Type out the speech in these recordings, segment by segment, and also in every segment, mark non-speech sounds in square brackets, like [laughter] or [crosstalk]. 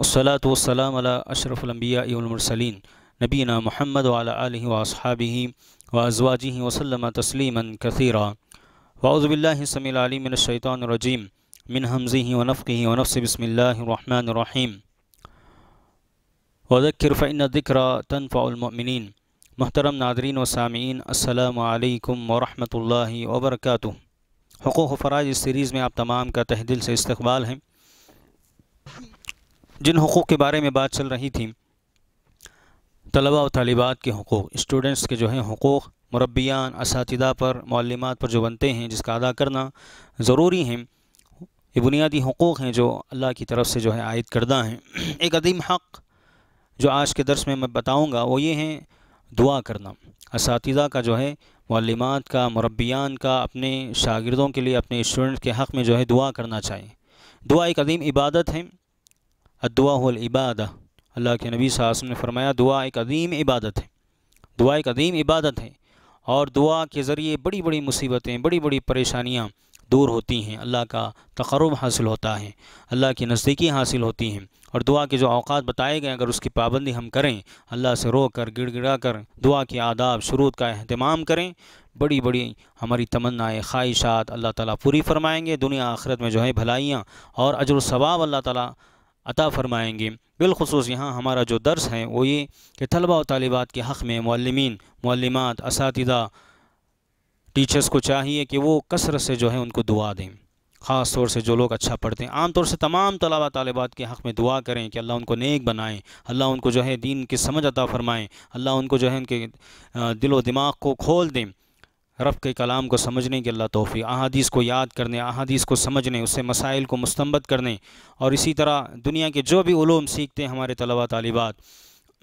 वसलात वसलाम अशरफ़लम्बियामरसलिन नबीना महमद वाली वसहाबी व अजवाजी वसलम तस्लीमा कसीरा वाउज़बिल्लासमीमिनशैतरजीम मिन हमज़ी वनफ़ी वनफ़ बसमीम वज़क्र फ़ैन दिक्रा तनफ़ामिन महतरम नादरीन व सामीन अल्लाम वरहमल वबरक इस सीरीज़ में आप तमाम का तहदिल से इस्तबाल हैं जिन हकूक़ के बारे में बात चल रही थी तलबा और तलबात के हकूक़ स्टूडेंट्स के जो हैं हकूक़ मुरबियान इस पर मौलमात पर जो बनते हैं जिसका अदा करना ज़रूरी है ये बुनियादी हकूक़ हैं जो अल्लाह की तरफ से जो है आयद करदा हैं [clears throat] एक अदीम हक़ जो आज के दर्स में मैं बताऊँगा वो ये हैं दुआ करना इस का जो है मौलमात का मुरबियान का अपने शागिदों के लिए अपने इस्टूडेंट के हक़ में जो है दुआ करना चाहिए दुआ एक अदीम इबादत है अदुआबादा अल्लाह के नबी साहब ने फरमाया दुआ एक अदीम इबादत है दुआ एक अदीम इबादत है और दुआ के ज़रिए बड़ी बड़ी मुसीबतें बड़ी बड़ी परेशानियाँ दूर होती हैं अल्लाह का तकरब हासिल होता है अल्लाह की नज़दीकी हासिल होती हैं और दुआ के जो अवकात बताए गए अगर उसकी पाबंदी हम करें अल्लाह से रो कर गिड़गिड़ा कर दुआ के आदाब शुरू का अहतमाम करें बड़ी बड़ी हमारी तमन्नाएँ ख्वाहिशात अल्लाह ताली पूरी फरमाएँगे दुनिया आखिरत में जो है भलाइयाँ और अजर सवाब अल्लाह ताली अता फ़रमाएँगे बिलखसूस यहाँ हमारा जो दर्स है वो ये कि तलबा और तलबात के हक़ में मौलमिन मालमत इस टीचर्स को चाहिए कि वो कसरत से जो है उनको दुआ दें ख़ास तौर से जो लोग अच्छा पढ़ते हैं आम तौर से तमाम तलाबा तलबात के हक़ में दुआ करें कि अल्लाह उनको नेक बनाएं अल्लाह उनको जो है दीन की समझ अता फ़रमाएँ अल्लाह उनको जो है उनके दिलो दिमाग को खोल दें रफ़ के कलाम को समझने की अल्लाह तोफ़ी अहादीस को याद करने अहादीस को समझने उससे मसाइल को मुस्तमत करने और इसी तरह दुनिया के जो भी ूम सीखते हैं हमारे तलबा तलबात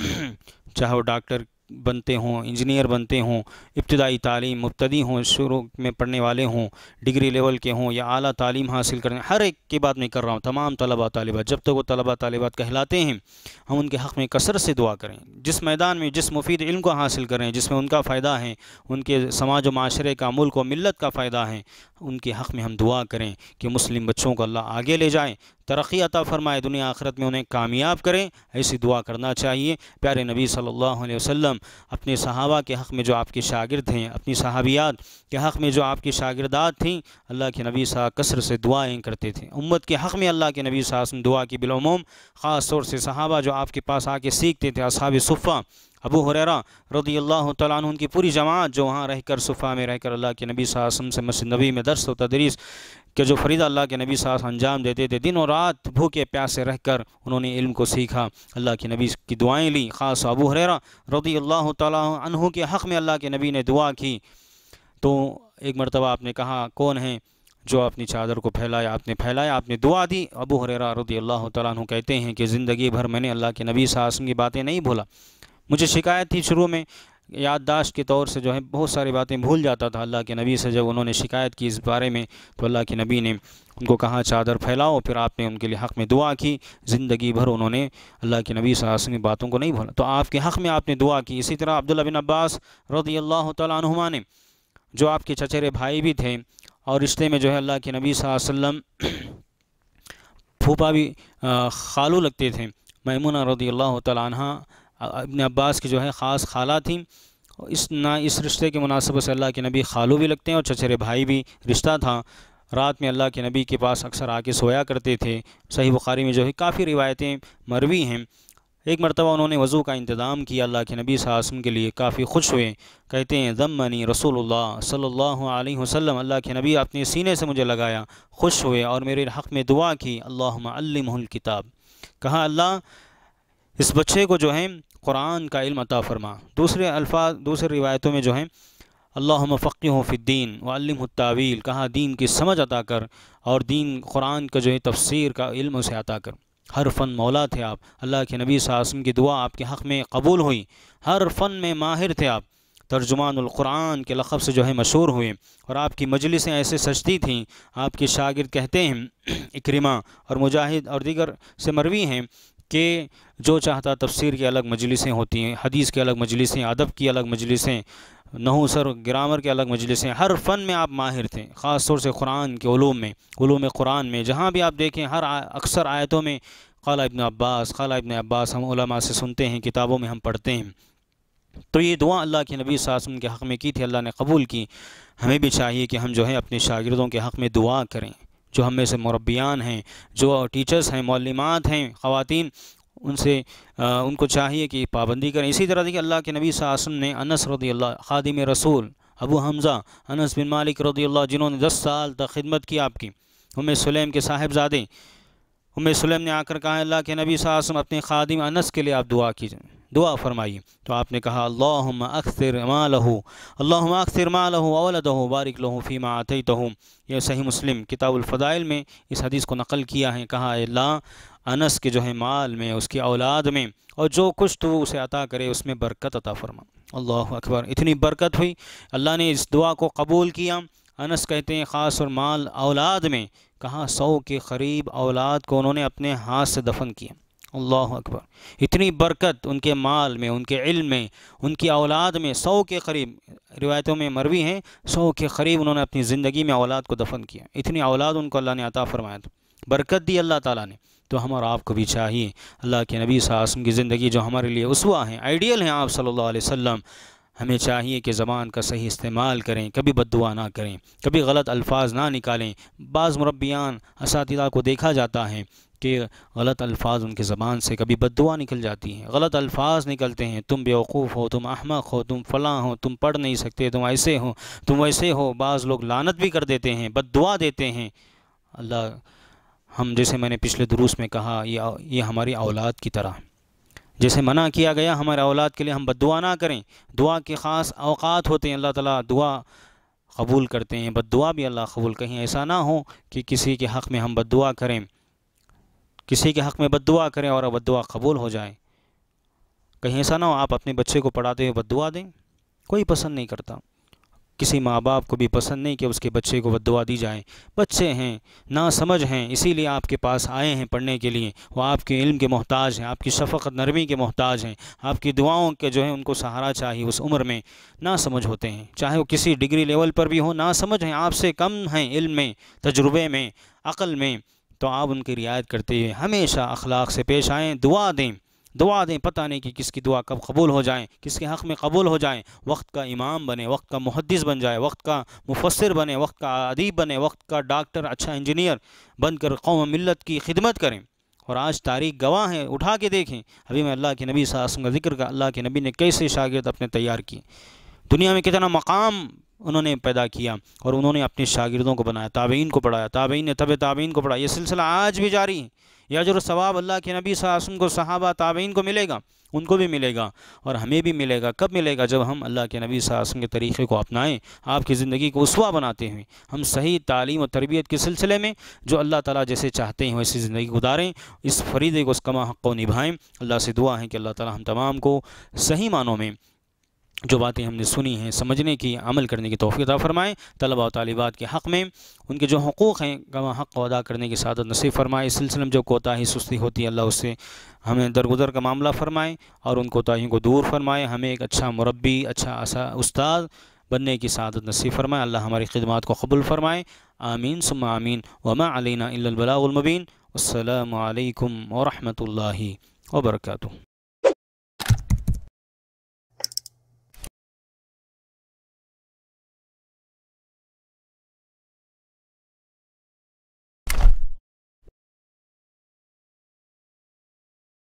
[clears throat] चाहे वो डॉक्टर बनते हों इंजीनियर बनते हों इब्तदाई तालीम मुबतदी हों शुरू में पढ़ने वाले हों डिग्री लेवल के हों या अली तालीम हासिल करने हर एक की बात में कर रहा हूँ तमाम तलबा तलबा जब तक तो वो तलबा तलबात कहलाते हैं हम उनके हक़ में कसरत से दुआ करें जिस मैदान में जिस मुफीद इल्म को हासिल करें जिसमें उनका फ़ायदा है उनके समाज व माशरे का मुल्क व मिलत का फ़ायदा है उनके हक़ में हम दुआ करें कि मुस्लिम बच्चों को अल्लाह आगे ले जाएँ तरक्की अता फ़रमाए दुनिया आखरत में उन्हें कामयाब करें ऐसी दुआ करना चाहिए प्यारे नबी सल्लल्लाहु अलैहि वसल्लम अपने सहाबा के हक़ में जो आपके शागिर्द हैं अपनी सहाबियात के हक़ में जो आपकी शागिरदात थीं अल्लाह के नबी सा कसर से दुआएँ करते थे उम्मत के हक़ में अल्लाह के नबी साहब दुआ की बिलोम ख़ास तौर से सहाबा जो आपके पास आके सीखते थे असाब सुफ़ा अबू हुररा रदी अल्लाह तुम की पूरी जमात जो वहाँ रह कर सुफ़ा में रहकर अल्लाह के नबी सासम से मस्जिद नबी में दर्स व तदरीस के जो फरीदा अल्लाह के नबी सास अंजाम देते थे दिन और रात भूखे प्यासे रह कर उन्होंने इल्म को सीखा अल्लाह के नबी की दुआएँ ली ख़ास अबू हुररा रदी अल्लाह तहों के हक़ में अल्लाह के नबी ने दुआ की तो एक मरतबा आपने कहा कौन है जो अपनी चादर को फैलाया आपने फैलाया आपने दुआ दी अबू हरेरा रदी अल्लाह तु कहते हैं कि ज़िंदगी भर मैंने अल्लाह के नबी सासम की बातें नहीं भूला मुझे शिकायत थी शुरू में याददाश्त के तौर से जो है बहुत सारी बातें भूल जाता था अल्लाह के नबी से जब उन्होंने शिकायत की इस बारे में तो अल्लाह के नबी ने उनको कहा चादर फैलाओ फिर आपने उनके लिए हक़ में दुआ की ज़िंदगी भर उन्होंने अल्लाह के नबी साहस की बातों को नहीं भूला तो आपके हक़ में आपने दुआ की इसी तरह अब्दुल्ला बिन अब्बास रदी अल्लाह तुमा ने जो आपके चचेरे भाई भी थे और रिश्ते में जो है अल्लाह के नबी वसल्लम फूफा भी खालू लगते थे मैमुना रदी अल्लाह तह अपने अब्बास की जो है ख़ास खाला थी इस ना इस रिश्ते के मुनासब से अल्लाह के नबी खालू भी लगते हैं और चचेरे भाई भी रिश्ता था रात में अल्लाह के नबी के पास अक्सर आके सोया करते थे सही बुखारी में जो है काफ़ी रिवायतें मरवी हैं एक मरतबा उन्होंने वज़ू का इंतज़ाम किया अल्लाह के नबी सासम के लिए काफ़ी खुश हुए कहते हैं दम मनी रसूल सल्ला वसल्लम अल्लाह के नबी अपने सीने से मुझे लगाया खुश हुए और मेरे हक़ में दुआ की अल्लाह किताब कहा अल्लाह इस बच्चे को जो है कुरान का इल्म अता फरमा दूसरे अल्फाज दूसरे रिवायतों में जो हैं अल्लाम हो फ़िद्दीन वालम तावील कहा दीन की समझ अता कर और दीन कुरान का जो है तफसीर का इल्म उसे अता कर हर फ़न मौला थे आप अल्लाह के नबी सासम की दुआ आपके हक़ में कबूल हुई हर फ़न में माहिर थे आप कुरान के लखब से जो है मशहूर हुए और आपकी मजलिसें ऐसे सजती थीं आपके शागिर्द कहते हैं [clears throat] इकरमा और मुजाहिद और दीगर से मरवी हैं कि जो चाहता तफसीर की अलग मजलिसें होती हैं हदीस की अलग मजलिसें अदब की अलग मजलिसें नहूसर ग्रामर के अलग मजलिसें हर फ़न में आप माहिर थे ख़ास तौर से कुरान के ूम में ूम कुरान में जहाँ भी आप देखें हर अक्सर आयतों में खाला इबन अब्बास खाला इबन अब्बास हम से सुनते हैं किताबों में हम पढ़ते हैं तो ये दुआ अल्लाह के नबी सासम के हक़ में की थी अल्लाह ने कबूल की हमें भी चाहिए कि हम जो है अपने शागिर्दों के हक़ में दुआ करें जो हम में से मुरबियान हैं जो टीचर्स हैं मौलिमात हैं ख़वान उनसे आ, उनको चाहिए कि पाबंदी करें इसी तरह देखिए अल्लाह के नबी सासम ने अनस रदी अल्लाह खादिम रसूल अबू हमज़ा अनस बिन मालिक रदी अल्लाह जिन्होंने दस साल तक खिदमत की आपकी उम सलेम के साहिबजादे उम सलेम ने आकर कहा अल्लाह के नबी सासम अपने खादिम अनस के लिए आप दुआ कीजिए दुआ फरमाई तो आपने कहा अल्लाम अक्सर माँ लहू अल्लाम अक्सर माँ लहू बारिक लहू फ़ी माँ आते तो यह सही मुस्लिम किताबुलफ़ाइल में इस हदीस को नकल किया है कहा अल्लाह अनस के जो है माल में उसकी औलाद में और जो कुछ तो उसे अता करे उसमें बरकत अता फरमा अल्लाह अकबर इतनी बरकत हुई अल्लाह ने इस दुआ को कबूल किया अनस कहते हैं ख़ास और माल औलाद में कहा सौ के करीब औलाद को उन्होंने अपने हाथ से दफन किया अल्लाह अकबर इतनी बरकत उनके माल में उनके इल्म में उनकी औलाद में सौ के करीब रिवायतों में मरवी हैं सौ के करीब उन्होंने अपनी ज़िंदगी में औलाद को दफन किया इतनी औलाद उनको अल्लाह ने अता फरमाया था बरकत दी अल्लाह ताला ने तो हम और आपको भी चाहिए अल्लाह के नबी सासम की ज़िंदगी जो हमारे लिए उसवा हैं आइडियल हैं आप सल्ला वम हमें चाहिए कि ज़बान का सही इस्तेमाल करें कभी बदुआ ना करें कभी गलत अल्फाज ना निकालें बाज़ मुरबियान इस को देखा जाता है के गलत अल्फाज उनके ज़बान से कभी बदुआ निकल जाती हैं गलत अल्फाज निकलते हैं तुम बेवकूफ़ हो तुम अहमक हो तुम फ़लाँ हो तुम पढ़ नहीं सकते तुम ऐसे हो तुम वैसे हो बाज़ लोग लानत भी कर देते हैं बदुआ देते हैं अल्लाह हम जैसे मैंने पिछले दुरूस में कहा ये ये हमारी औलाद की तरह जैसे मना किया गया हमारे औलाद के लिए हम बदुआ ना करें दुआ के ख़ास अवकात होते हैं अल्लाह ताला दुआ कबूल करते हैं दुआ भी अल्लाह कबूल कहीं ऐसा ना हो कि किसी के हक़ में हम दुआ करें किसी के हक़ में दुआ करें और दुआ कबूल हो जाए कहीं ऐसा ना हो आप अपने बच्चे को पढ़ाते हुए दुआ दें कोई पसंद नहीं करता किसी माँ बाप को भी पसंद नहीं कि उसके बच्चे को दुआ दी जाए बच्चे हैं ना समझ हैं इसीलिए आपके पास आए हैं पढ़ने के लिए वो आपके इल्म के मोहताज हैं आपकी शफक़त नरमी के मोहताज हैं आपकी दुआओं के जो है उनको सहारा चाहिए उस उम्र में ना समझ होते हैं चाहे वो किसी डिग्री लेवल पर भी हो ना समझ हैं आपसे कम हैं इल्म में तजुर्बे में अक़ल में तो आप उनकी रियायत करते हुए हमेशा अखलाक से पेश आएँ दुआ दें दुआ दें पता नहीं कि किसकी दुआ कब कबूल हो जाए किसके हक़ में कबूल हो जाए वक्त का इमाम बने वक्त का मुहदस बन जाए वक्त का मुफसर बने वक्त का अदीब बने वक्त का डॉक्टर अच्छा इंजीनियर बनकर कौम मिलत की खिदमत करें और आज तारीख गवाह है उठा के देखें अभी मैं अल्लाह के नबी सा जिक्र का अल्लाह के नबी ने कैसे शागिद अपने तैयार किए दुनिया में कितना मकाम उन्होंने पैदा किया और उन्होंने अपने शागिरदों को बनाया ताबेन को पढ़ाया ताबेन ने तब ताबेन को पढ़ाया ये सिलसिला आज भी जारी है या जो सवाब अल्लाह के नबी सासम को सहाबा ताबेन को मिलेगा उनको भी मिलेगा और हमें भी मिलेगा कब मिलेगा जब हम अल्लाह के नबी सासम के तरीक़े को अपनाएं आपकी ज़िंदगी को उसवा बनाते हुए हम सही तालीम और तरबियत के सिलसिले में जो अल्लाह ताला जैसे चाहते हैं वैसी ज़िंदगी गुजारें इस फरीदे को उस कमा हक़ को निभाएँ अल्लाह से दुआ है कि अल्लाह ताली हम तमाम को सही मानों में जो बातें हमने सुनी हैं समझने की अमल करने की तोफ़ी अदा फ़रमाएँ तलबा और तालबात के हक़ में उनके जो हकूक़ हैं गवा हक़ को अदा करने की सदत नसीब फ़रमाए इस सिलसिले में जो कोताही सुस्ती होती है अल्लाह उससे हमें दरगुदर का मामला फ़रमाएँ और उन कोताही को दूर फरमाए हमें एक अच्छा मुरबी अच्छा असा उस्ताद बनने की सदत नसीब फ़रमाए अल्लाह हमारी खिदमत को कबुल फ़रमाए आमीन सुम आमीन वमा अलना अल्लाबलामबीन असलकम वरहमल वर्का